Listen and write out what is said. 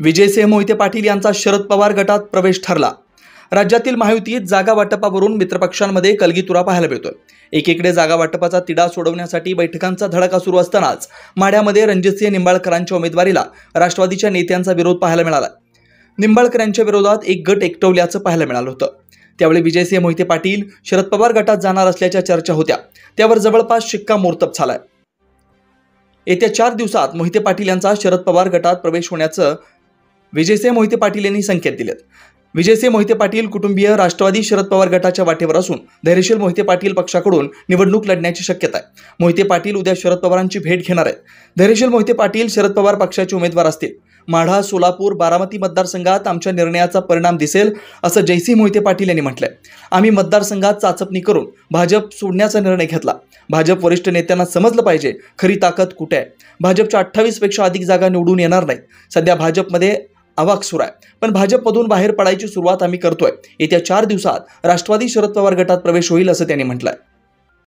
विजयसिंह मोहिते पाटील यांचा शरद पवार गटात प्रवेश ठरला राज्यातील महायुतीत जागा वाटपावरून मित्रपक्षांमध्ये कलगीतुरा पाहायला मिळतोय एकीकडे जागा वाटपाचा तिढा सोडवण्यासाठी बैठकांचा धडका सुरू असतानाच माढ्यामध्ये रणजितसिंह निंबाळकरांच्या उमेदवारीला राष्ट्रवादीच्या नेत्यांचा विरोध पाहायला मिळाला निंबाळकर यांच्या विरोधात एक गट एकटवल्याचं पाहायला मिळालं होतं त्यावेळी विजयसिंह मोहिते पाटील शरद पवार गटात जाणार असल्याच्या चर्चा होत्या त्यावर जवळपास शिक्कामोर्तब झालाय येत्या चार दिवसात मोहिते पाटील यांचा शरद पवार गटात प्रवेश होण्याचं विजयसिंह मोहिते पाटील यांनी संकेत दिलेत विजयसिंह मोहिते पाटील कुटुंबीय राष्ट्रवादी शरद पवार गटाच्या वाटेवर असून धैर्यशील मोहिते पाटील पक्षाकडून निवडणूक लढण्याची शक्यता आहे मोहिते पाटील उद्या शरद पवारांची भेट घेणार आहेत धैर्यशील मोहिते पाटील शरद पवार पक्षाचे उमेदवार असतील माढा सोलापूर बारामती मतदारसंघात आमच्या निर्णयाचा परिणाम दिसेल असं जयसिंह मोहिते पाटील यांनी म्हटलंय आम्ही मतदारसंघात चाचपणी करून भाजप सोडण्याचा निर्णय घेतला भाजप वरिष्ठ नेत्यांना समजलं पाहिजे खरी ताकद कुठे आहे भाजपच्या अठ्ठावीसपेक्षा अधिक जागा निवडून येणार नाही सध्या भाजपमध्ये अवाक सुर आहे पण भाजपमधून बाहेर पडायची सुरुवात आम्ही करतोय येत्या चार दिवसात राष्ट्रवादी शरद पवार गटात प्रवेश होईल असं त्यांनी म्हटलंय